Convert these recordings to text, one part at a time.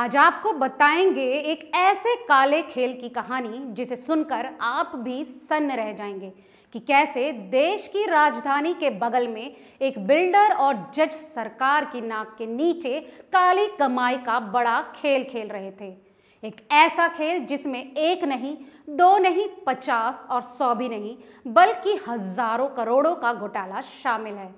आज आपको बताएंगे एक ऐसे काले खेल की कहानी जिसे सुनकर आप भी सन्न रह जाएंगे कि कैसे देश की राजधानी के बगल में एक बिल्डर और जज सरकार की नाक के नीचे काली कमाई का बड़ा खेल खेल रहे थे एक ऐसा खेल जिसमें एक नहीं दो नहीं पचास और सौ भी नहीं बल्कि हजारों करोड़ों का घोटाला शामिल है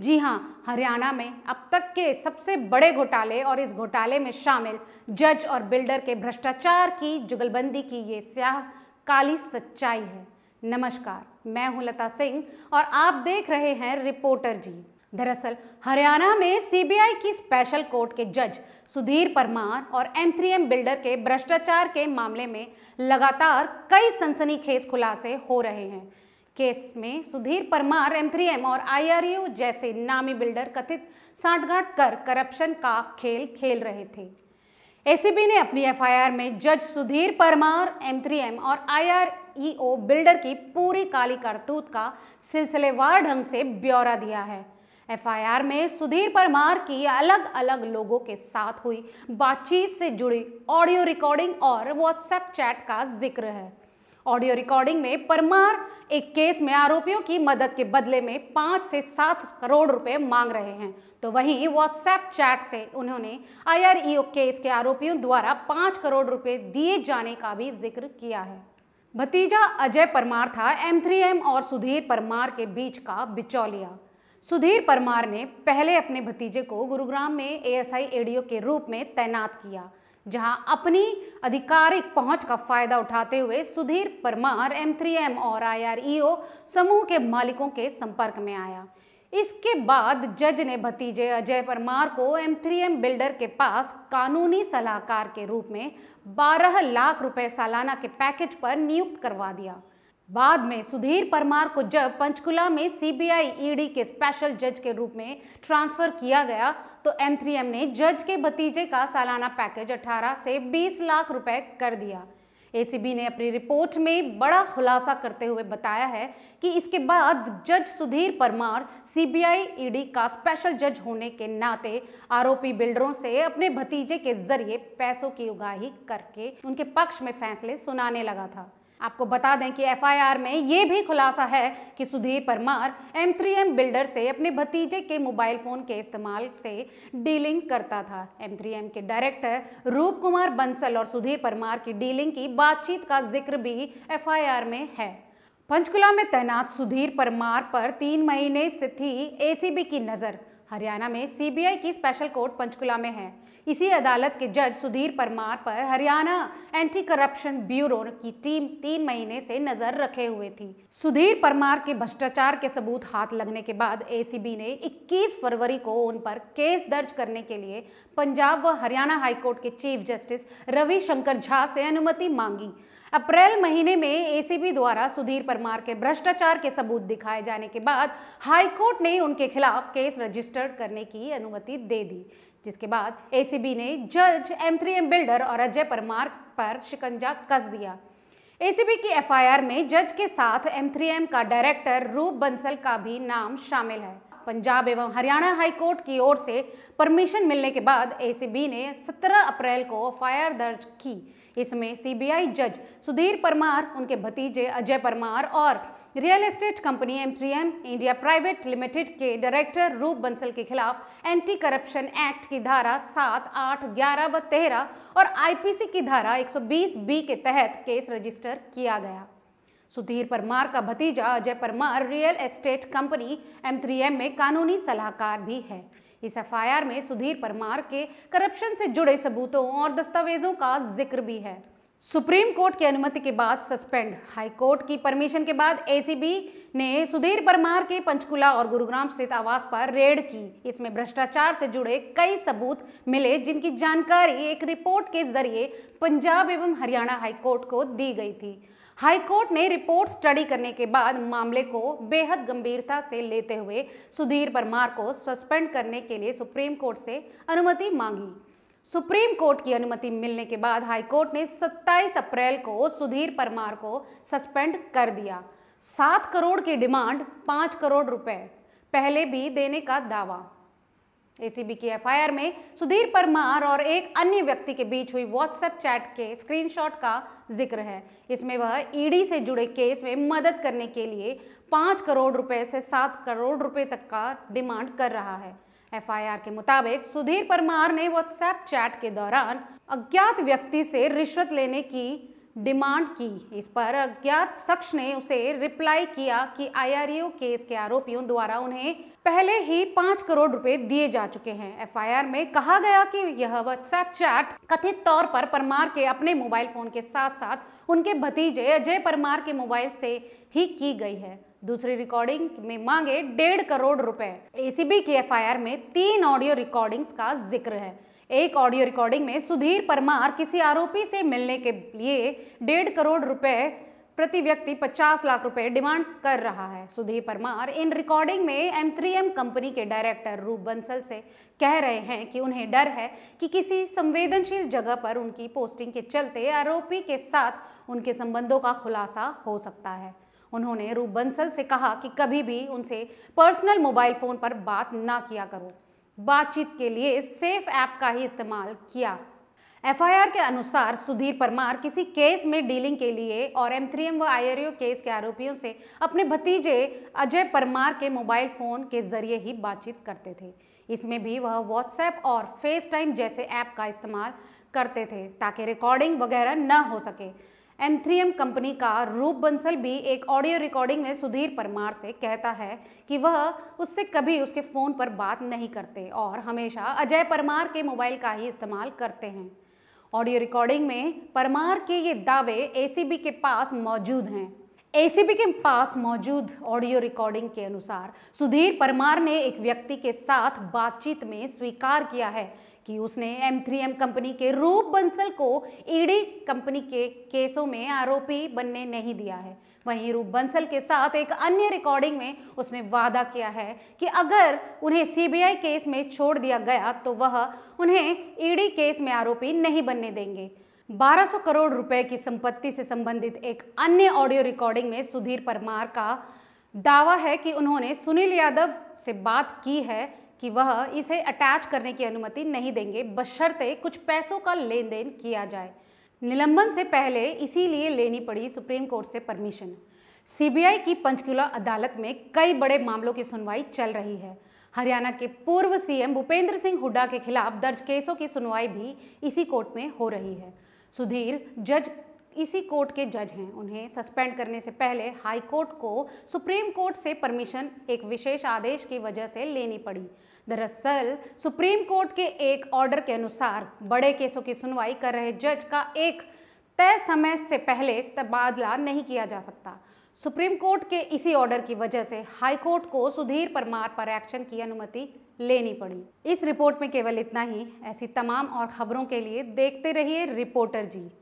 जी हाँ हरियाणा में अब तक के सबसे बड़े घोटाले और इस घोटाले में शामिल जज और बिल्डर के भ्रष्टाचार की जुगलबंदी की ये स्याह काली सच्चाई है नमस्कार मैं हूं लता सिंह और आप देख रहे हैं रिपोर्टर जी दरअसल हरियाणा में सीबीआई की स्पेशल कोर्ट के जज सुधीर परमार और एम बिल्डर के भ्रष्टाचार के मामले में लगातार कई सनसनीखेज खुलासे हो रहे हैं केस में Sudhir Parmar M three M और आई जैसे नामी बिल्डर कथित साठगांठ कर करप्शन का खेल खेल रहे थे एसीबी ने अपनी एफआईआर में जज Sudhir Parmar M three M और ओ e बिल्डर की पूरी काली करतूत का सिलसिलेवार ढंग से ब्यौरा दिया है एफआईआर में सुधीर परमार की अलग अलग लोगों के साथ हुई बातचीत से जुड़ी ऑडियो रिकॉर्डिंग और व्हाट्सएप चैट का जिक्र है ऑडियो रिकॉर्डिंग में परमार एक केस में आरोपियों की मदद के बदले में पाँच से सात करोड़ रुपए मांग रहे हैं तो वहीं व्हाट्सएप चैट से उन्होंने आईआरईओ e केस के आरोपियों द्वारा पाँच करोड़ रुपए दिए जाने का भी जिक्र किया है भतीजा अजय परमार था एम और सुधीर परमार के बीच का बिचौलिया सुधीर परमार ने पहले अपने भतीजे को गुरुग्राम में एएसआई एडीओ के रूप में तैनात किया जहां अपनी आधिकारिक पहुंच का फायदा उठाते हुए सुधीर परमार एम और आईआरईओ e समूह के मालिकों के संपर्क में आया इसके बाद जज ने भतीजे अजय परमार को एम बिल्डर के पास कानूनी सलाहकार के रूप में 12 लाख रुपए सालाना के पैकेज पर नियुक्त करवा दिया बाद में सुधीर परमार को जब पंचकुला में सीबीआई ईडी e के स्पेशल जज के रूप में ट्रांसफर किया गया तो एम ने जज के भतीजे का सालाना पैकेज 18 से 20 लाख रुपए कर दिया एसीबी ने अपनी रिपोर्ट में बड़ा खुलासा करते हुए बताया है कि इसके बाद जज Sudhir Parmar CBI ED e का स्पेशल जज होने के नाते आरोपी बिल्डरों से अपने भतीजे के जरिए पैसों की उगाही करके उनके पक्ष में फैसले सुनाने लगा था आपको बता दें कि एफआईआर में ये भी खुलासा है कि सुधीर परमार एम बिल्डर से अपने भतीजे के मोबाइल फ़ोन के इस्तेमाल से डीलिंग करता था एम के डायरेक्टर रूप कुमार बंसल और सुधीर परमार की डीलिंग की बातचीत का जिक्र भी एफआईआर में है पंचकुला में तैनात सुधीर परमार पर तीन महीने से थी एसीबी की नज़र हरियाणा में सीबीआई की स्पेशल कोर्ट पंचकुला में है इसी अदालत के जज सुधीर परमार पर हरियाणा एंटी करप्शन ब्यूरो की टीम तीन महीने से नजर रखे हुए थी सुधीर परमार के भ्रष्टाचार के सबूत हाथ लगने के बाद एसीबी ने 21 फरवरी को उन पर केस दर्ज करने के लिए पंजाब व हरियाणा हाईकोर्ट के चीफ जस्टिस रविशंकर झा से अनुमति मांगी अप्रैल महीने में एसीबी द्वारा सुधीर परमार के भ्रष्टाचार के सबूत दिखाए जाने के बाद हाईकोर्ट ने उनके खिलाफ केस रजिस्टर करने की अनुमति दे दी जिसके बाद एसीबी ने जज एम थ्री एम बिल्डर और अजय परमार पर शिकंजा कस दिया एसीबी की एफआईआर में जज के साथ एम थ्री एम का डायरेक्टर रूप बंसल का भी नाम शामिल है पंजाब एवं हरियाणा हाई कोर्ट की ओर से परमिशन मिलने के बाद एसीबी ने 17 अप्रैल को फायर दर्ज की इसमें सीबीआई जज सुधीर परमार उनके भतीजे अजय परमार और real estate company M India private limited के डायरेक्टर रूप बंसल के खिलाफ एंटी करप्शन एक्ट की धारा सात आठ ग्यारह व तेरह और आईपीसी की धारा 120 बी के तहत केस रजिस्टर किया गया सुधीर परमार का भतीजा Ajay Parmar real estate company M में कानूनी सलाहकार भी है इस एफ में सुधीर परमार के करप्शन से जुड़े सबूतों और दस्तावेजों का जिक्र भी है सुप्रीम कोर्ट की अनुमति के बाद सस्पेंड हाई कोर्ट की परमिशन के बाद एसीबी ने सुधीर परमार के पंचकुला और गुरुग्राम स्थित आवास पर रेड की इसमें भ्रष्टाचार से जुड़े कई सबूत मिले जिनकी जानकारी एक रिपोर्ट के जरिए पंजाब एवं हरियाणा हाईकोर्ट को दी गई थी हाईकोर्ट ने रिपोर्ट स्टडी करने के बाद मामले को बेहद गंभीरता से लेते हुए सुधीर परमार को सस्पेंड करने के लिए सुप्रीम कोर्ट से अनुमति मांगी सुप्रीम कोर्ट की अनुमति मिलने के बाद हाईकोर्ट ने 27 अप्रैल को सुधीर परमार को सस्पेंड कर दिया सात करोड़ की डिमांड पांच करोड़ रुपए पहले भी देने का दावा एसीबी की एफआईआर में सुधीर परमार और एक अन्य व्यक्ति के बीच हुई व्हाट्सएप चैट के स्क्रीनशॉट का जिक्र है इसमें वह ईडी से जुड़े केस में मदद करने के लिए पांच करोड़ रुपए से सात करोड़ रुपए तक का डिमांड कर रहा है एफआईआर के मुताबिक सुधीर परमार ने व्हाट्सएप चैट के दौरान अज्ञात व्यक्ति से रिश्वत लेने की डिमांड की इस पर अज्ञात शख्स ने उसे रिप्लाई किया कि आईआरयू केस के आरोपियों द्वारा उन्हें पहले ही पाँच करोड़ रुपए दिए जा चुके हैं एफआईआर में कहा गया कि यह व्हाट्सएप चैट कथित तौर पर परमार के अपने मोबाइल फोन के साथ साथ उनके भतीजे अजय परमार के मोबाइल से ही की गई है दूसरी रिकॉर्डिंग में मांगे डेढ़ करोड़ रुपए एसीबी की एफआईआर में तीन ऑडियो रिकॉर्डिंग्स का जिक्र है एक ऑडियो रिकॉर्डिंग में सुधीर परमार किसी आरोपी से मिलने के लिए डेढ़ करोड़ रुपए प्रति व्यक्ति 50 लाख रुपए डिमांड कर रहा है सुधीर परमार इन रिकॉर्डिंग में एम कंपनी के डायरेक्टर रूप बंसल से कह रहे हैं कि उन्हें डर है कि किसी संवेदनशील जगह पर उनकी पोस्टिंग के चलते आरोपी के साथ उनके संबंधों का खुलासा हो सकता है उन्होंने रूप बंसल से कहा कि कभी भी उनसे पर्सनल मोबाइल फ़ोन पर बात ना किया करो बातचीत के लिए सेफ ऐप का ही इस्तेमाल किया एफआईआर के अनुसार सुधीर परमार किसी केस में डीलिंग के लिए और एम थ्री एम व आई केस के आरोपियों से अपने भतीजे अजय परमार के मोबाइल फ़ोन के जरिए ही बातचीत करते थे इसमें भी वह व्हाट्सएप और फेस टाइम जैसे ऐप का इस्तेमाल करते थे ताकि रिकॉर्डिंग वगैरह न हो सके एम कंपनी का रूप बंसल भी एक ऑडियो रिकॉर्डिंग में सुधीर परमार से कहता है कि वह उससे कभी उसके फ़ोन पर बात नहीं करते और हमेशा अजय परमार के मोबाइल का ही इस्तेमाल करते हैं ऑडियो रिकॉर्डिंग में परमार के ये दावे एसीबी के पास मौजूद हैं एसीबी के पास मौजूद ऑडियो रिकॉर्डिंग के अनुसार सुधीर परमार ने एक व्यक्ति के साथ बातचीत में स्वीकार किया है कि उसने एम थ्री एम कंपनी के रूप बंसल को ईडी e कंपनी के केसों में आरोपी बनने नहीं दिया है वहीं रूप बंसल के साथ एक अन्य रिकॉर्डिंग में उसने वादा किया है कि अगर उन्हें सीबीआई केस में छोड़ दिया गया तो वह उन्हें ईडी e केस में आरोपी नहीं बनने देंगे 1200 करोड़ रुपए की संपत्ति से संबंधित एक अन्य ऑडियो रिकॉर्डिंग में सुधीर परमार का दावा है कि उन्होंने सुनील यादव से बात की है कि वह इसे अटैच करने की अनुमति नहीं देंगे बशर्ते कुछ पैसों का लेन देन किया जाए निलंबन से पहले इसीलिए लेनी पड़ी सुप्रीम कोर्ट से परमिशन सीबीआई की पंचकुला अदालत में कई बड़े मामलों की सुनवाई चल रही है हरियाणा के पूर्व सीएम भूपेंद्र सिंह हुड्डा के खिलाफ दर्ज केसों की सुनवाई भी इसी कोर्ट में हो रही है सुधीर जज इसी कोर्ट के जज हैं उन्हें सस्पेंड करने से पहले हाई कोर्ट को सुप्रीम कोर्ट से परमिशन एक विशेष आदेश की वजह से लेनी पड़ी दरअसल सुप्रीम कोर्ट के एक ऑर्डर के अनुसार बड़े केसों की सुनवाई कर रहे जज का एक तय समय से पहले तबादला नहीं किया जा सकता सुप्रीम कोर्ट के इसी ऑर्डर की वजह से हाई कोर्ट को सुधीर परमार पर एक्शन की अनुमति लेनी पड़ी इस रिपोर्ट में केवल इतना ही ऐसी तमाम और खबरों के लिए देखते रहिए रिपोर्टर जी